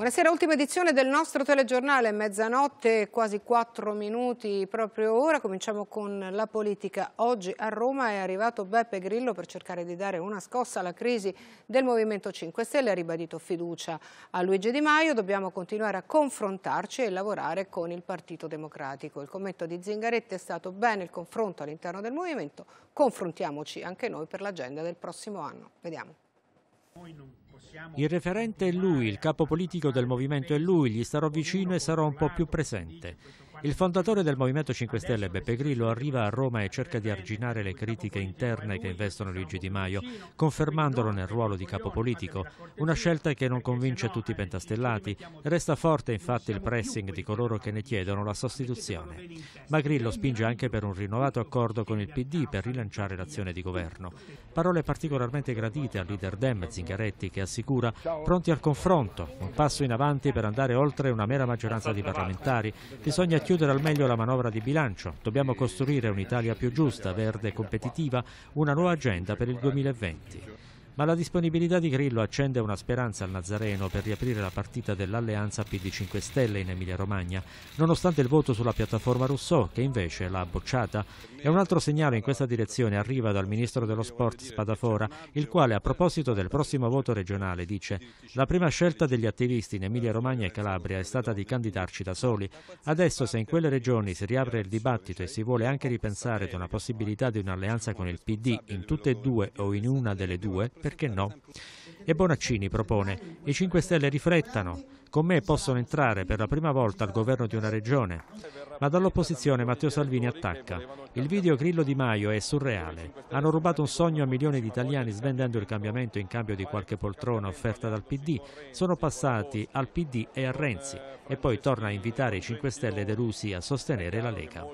Buonasera, ultima edizione del nostro telegiornale, mezzanotte, quasi quattro minuti proprio ora. Cominciamo con la politica. Oggi a Roma è arrivato Beppe Grillo per cercare di dare una scossa alla crisi del Movimento 5 Stelle. Ha ribadito fiducia a Luigi Di Maio. Dobbiamo continuare a confrontarci e lavorare con il Partito Democratico. Il commento di Zingaretti è stato bene il confronto all'interno del Movimento. Confrontiamoci anche noi per l'agenda del prossimo anno. Vediamo. Il referente è lui, il capo politico del movimento è lui, gli starò vicino e sarò un po' più presente. Il fondatore del Movimento 5 Stelle, Beppe Grillo, arriva a Roma e cerca di arginare le critiche interne che investono Luigi Di Maio, confermandolo nel ruolo di capo politico. Una scelta che non convince tutti i pentastellati. Resta forte infatti il pressing di coloro che ne chiedono la sostituzione. Ma Grillo spinge anche per un rinnovato accordo con il PD per rilanciare l'azione di governo. Parole particolarmente gradite al leader Dem Zingaretti che assicura pronti al confronto, un passo in avanti per andare oltre una mera maggioranza di parlamentari. Bisogna chiudere al meglio la manovra di bilancio. Dobbiamo costruire un'Italia più giusta, verde e competitiva, una nuova agenda per il 2020 ma la disponibilità di Grillo accende una speranza al Nazareno per riaprire la partita dell'alleanza PD 5 Stelle in Emilia-Romagna, nonostante il voto sulla piattaforma Rousseau, che invece l'ha bocciata. E un altro segnale in questa direzione arriva dal ministro dello sport Spadafora, il quale a proposito del prossimo voto regionale dice «La prima scelta degli attivisti in Emilia-Romagna e Calabria è stata di candidarci da soli. Adesso se in quelle regioni si riapre il dibattito e si vuole anche ripensare ad una possibilità di un'alleanza con il PD in tutte e due o in una delle due, per perché no? E Bonaccini propone, i 5 Stelle riflettano, con me possono entrare per la prima volta al governo di una regione. Ma dall'opposizione Matteo Salvini attacca. Il video Grillo Di Maio è surreale. Hanno rubato un sogno a milioni di italiani svendendo il cambiamento in cambio di qualche poltrona offerta dal PD. Sono passati al PD e a Renzi e poi torna a invitare i 5 Stelle delusi a sostenere la Lega.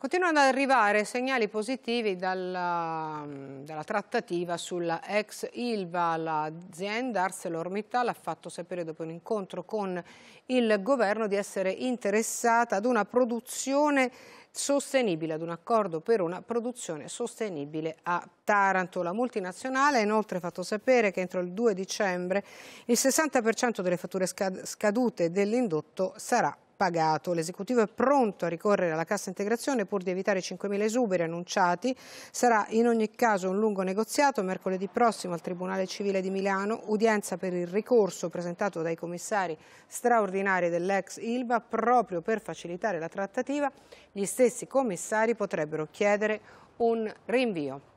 Continuano ad arrivare segnali positivi dalla, mm, dalla trattativa sulla ex Ilva. L'azienda ArcelorMittal ha fatto sapere dopo un incontro con il governo di essere interessata ad una produzione sostenibile, ad un accordo per una produzione sostenibile a Taranto. La multinazionale ha inoltre fatto sapere che entro il 2 dicembre il 60% delle fatture scadute dell'indotto sarà pagato. L'esecutivo è pronto a ricorrere alla cassa integrazione pur di evitare i 5.000 esuberi annunciati. Sarà in ogni caso un lungo negoziato. Mercoledì prossimo al Tribunale Civile di Milano, udienza per il ricorso presentato dai commissari straordinari dell'ex Ilva proprio per facilitare la trattativa. Gli stessi commissari potrebbero chiedere un rinvio.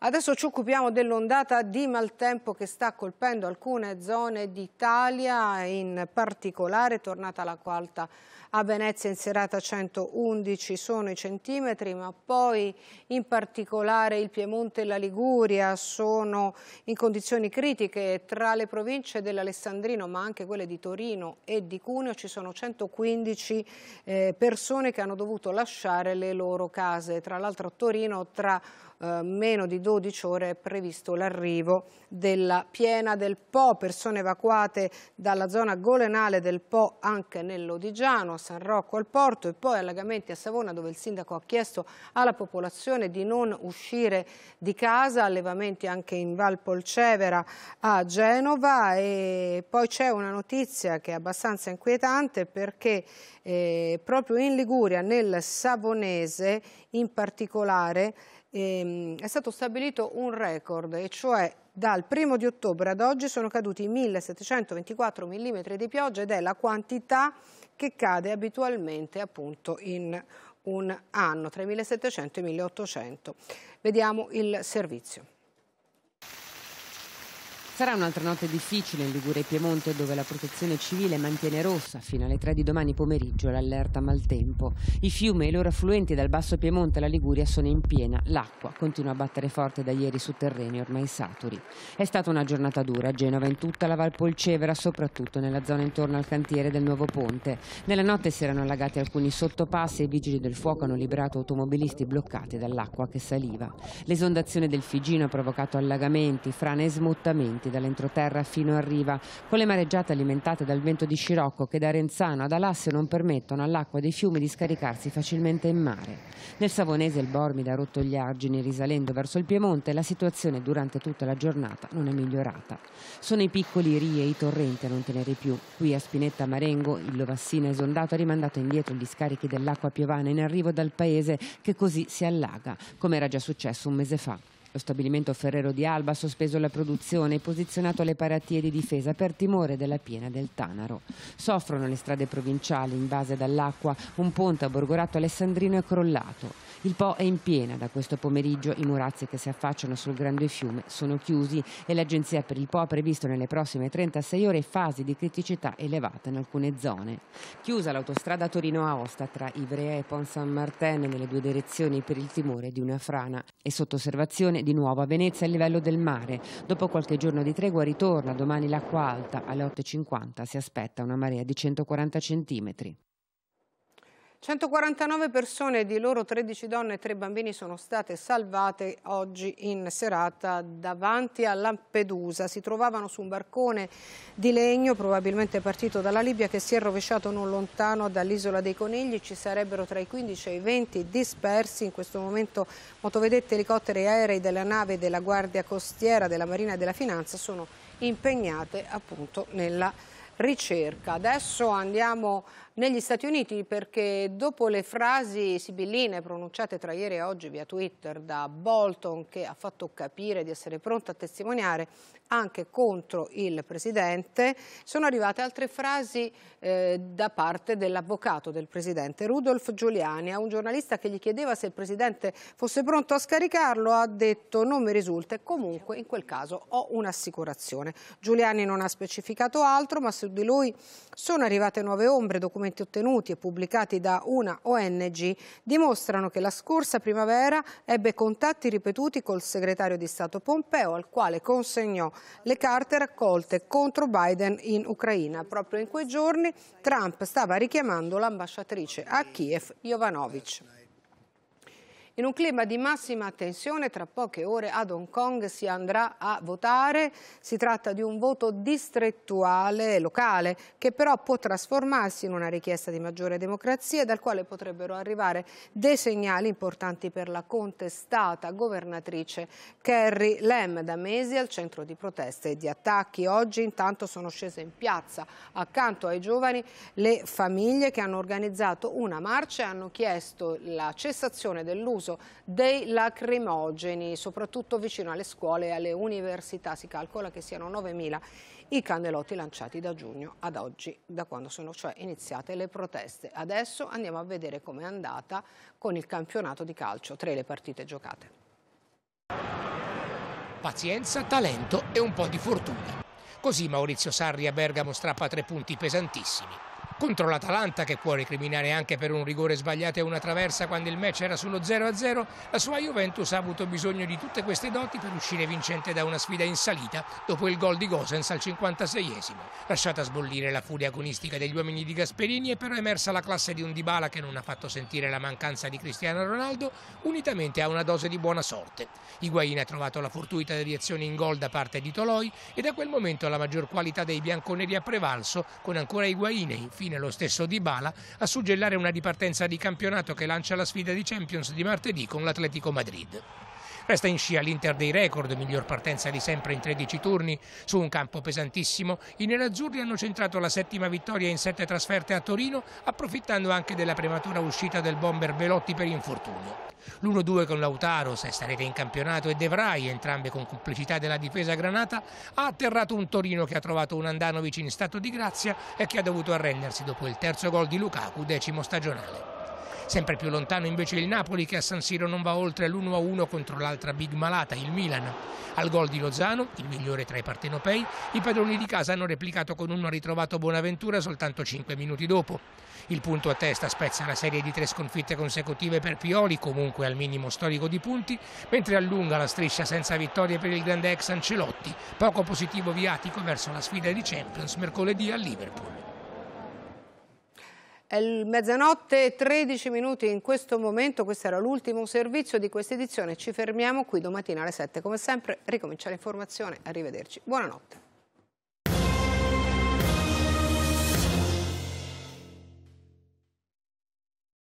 Adesso ci occupiamo dell'ondata di maltempo che sta colpendo alcune zone d'Italia, in particolare è tornata la quarta a Venezia in serata 111 sono i centimetri, ma poi in particolare il Piemonte e la Liguria sono in condizioni critiche. Tra le province dell'Alessandrino, ma anche quelle di Torino e di Cuneo, ci sono 115 eh, persone che hanno dovuto lasciare le loro case. Tra l'altro Torino tra eh, meno di 12 ore è previsto l'arrivo della piena del Po, persone evacuate dalla zona golenale del Po anche nell'Odigiano, a San Rocco al porto e poi allagamenti a Savona dove il sindaco ha chiesto alla popolazione di non uscire di casa, allevamenti anche in Val Polcevera a Genova e poi c'è una notizia che è abbastanza inquietante perché eh, proprio in Liguria, nel Savonese in particolare, ehm, è stato stabilito un record, e cioè dal primo di ottobre ad oggi sono caduti 1724 mm di pioggia ed è la quantità che cade abitualmente appunto in un anno, tra i 1700 e i 1800. Vediamo il servizio. Sarà un'altra notte difficile in Liguria e Piemonte dove la protezione civile mantiene rossa fino alle 3 di domani pomeriggio l'allerta maltempo. I fiumi e i loro affluenti dal basso Piemonte alla Liguria sono in piena. L'acqua continua a battere forte da ieri su terreni ormai saturi. È stata una giornata dura a Genova in tutta la Val Polcevera, soprattutto nella zona intorno al cantiere del nuovo ponte. Nella notte si erano allagati alcuni sottopassi e i vigili del fuoco hanno liberato automobilisti bloccati dall'acqua che saliva. L'esondazione del Figino ha provocato allagamenti, frane e smottamenti trasportati dall'entroterra fino a riva, con le mareggiate alimentate dal vento di Scirocco che da Renzano ad Alasse non permettono all'acqua dei fiumi di scaricarsi facilmente in mare. Nel Savonese il Bormida ha rotto gli argini risalendo verso il Piemonte e la situazione durante tutta la giornata non è migliorata. Sono i piccoli rie e i torrenti a non tenere più. Qui a Spinetta Marengo il Lovassina esondato ha rimandato indietro gli scarichi dell'acqua piovana in arrivo dal paese che così si allaga, come era già successo un mese fa. Lo stabilimento Ferrero di Alba ha sospeso la produzione e posizionato le paratie di difesa per timore della piena del Tanaro. Soffrono le strade provinciali invase dall'acqua, un ponte a Borgorato Alessandrino è crollato. Il Po è in piena da questo pomeriggio, i murazzi che si affacciano sul grande fiume sono chiusi e l'Agenzia per il Po ha previsto nelle prossime 36 ore fasi di criticità elevata in alcune zone. Chiusa l'autostrada Torino Aosta tra Ivrea e Pont Saint Martin nelle due direzioni per il timore di una frana e sotto osservazione di nuovo a Venezia il livello del mare. Dopo qualche giorno di tregua ritorna domani l'acqua alta alle 8.50 si aspetta una marea di 140 centimetri. 149 persone, di loro 13 donne e 3 bambini, sono state salvate oggi in serata davanti a Lampedusa. Si trovavano su un barcone di legno, probabilmente partito dalla Libia, che si è rovesciato non lontano dall'isola dei Conigli. Ci sarebbero tra i 15 e i 20 dispersi. In questo momento motovedette, elicotteri e aerei della nave della Guardia Costiera, della Marina e della Finanza sono impegnate appunto nella ricerca. Adesso andiamo negli Stati Uniti perché dopo le frasi sibilline pronunciate tra ieri e oggi via Twitter da Bolton che ha fatto capire di essere pronto a testimoniare anche contro il Presidente, sono arrivate altre frasi eh, da parte dell'avvocato del Presidente, Rudolf Giuliani, a un giornalista che gli chiedeva se il Presidente fosse pronto a scaricarlo, ha detto non mi risulta e comunque in quel caso ho un'assicurazione. Giuliani non ha specificato altro ma su di lui sono arrivate nuove ombre documentate documenti ottenuti e pubblicati da una ONG dimostrano che la scorsa primavera ebbe contatti ripetuti col segretario di Stato Pompeo, al quale consegnò le carte raccolte contro Biden in Ucraina. Proprio in quei giorni Trump stava richiamando l'ambasciatrice a Kiev Jovanovic. In un clima di massima tensione, tra poche ore ad Hong Kong si andrà a votare. Si tratta di un voto distrettuale locale che però può trasformarsi in una richiesta di maggiore democrazia dal quale potrebbero arrivare dei segnali importanti per la contestata governatrice Kerry Lam da mesi al centro di proteste e di attacchi. Oggi intanto sono scese in piazza accanto ai giovani le famiglie che hanno organizzato una marcia e hanno chiesto la cessazione dell'uso l'uso dei lacrimogeni, soprattutto vicino alle scuole e alle università. Si calcola che siano 9.000 i candelotti lanciati da giugno ad oggi, da quando sono cioè iniziate le proteste. Adesso andiamo a vedere com'è andata con il campionato di calcio, tre le partite giocate. Pazienza, talento e un po' di fortuna. Così Maurizio Sarri a Bergamo strappa tre punti pesantissimi contro l'Atalanta che può recriminare anche per un rigore sbagliato e una traversa quando il match era sullo 0-0, la sua Juventus ha avuto bisogno di tutte queste doti per uscire vincente da una sfida in salita dopo il gol di Gosens al 56esimo. Lasciata sbollire la furia agonistica degli uomini di Gasperini è però emersa la classe di un Dybala che non ha fatto sentire la mancanza di Cristiano Ronaldo unitamente a una dose di buona sorte. Higuain ha trovato la fortuita reazione in gol da parte di Toloi e da quel momento la maggior qualità dei bianconeri ha prevalso con ancora Higuain in infine fine lo stesso Dybala a suggellare una ripartenza di campionato che lancia la sfida di Champions di martedì con l'Atletico Madrid. Resta in scia l'Inter dei record, miglior partenza di sempre in 13 turni, su un campo pesantissimo. I nerazzurri hanno centrato la settima vittoria in sette trasferte a Torino, approfittando anche della prematura uscita del bomber Velotti per infortunio. L'1-2 con Lautaro, se starete in campionato, e De Vrij, entrambe con complicità della difesa granata, ha atterrato un Torino che ha trovato un Andanovic in stato di grazia e che ha dovuto arrendersi dopo il terzo gol di Lukaku, decimo stagionale sempre più lontano invece il Napoli che a San Siro non va oltre l'1-1 contro l'altra big malata, il Milan. Al gol di Lozano, il migliore tra i partenopei, i padroni di casa hanno replicato con uno ritrovato Bonaventura soltanto 5 minuti dopo. Il punto a testa spezza la serie di tre sconfitte consecutive per Pioli, comunque al minimo storico di punti, mentre allunga la striscia senza vittorie per il grande ex Ancelotti, poco positivo viatico verso la sfida di Champions mercoledì a Liverpool. È mezzanotte e 13 minuti in questo momento, questo era l'ultimo servizio di questa edizione, ci fermiamo qui domattina alle 7 come sempre, ricomincia l'informazione, arrivederci, buonanotte.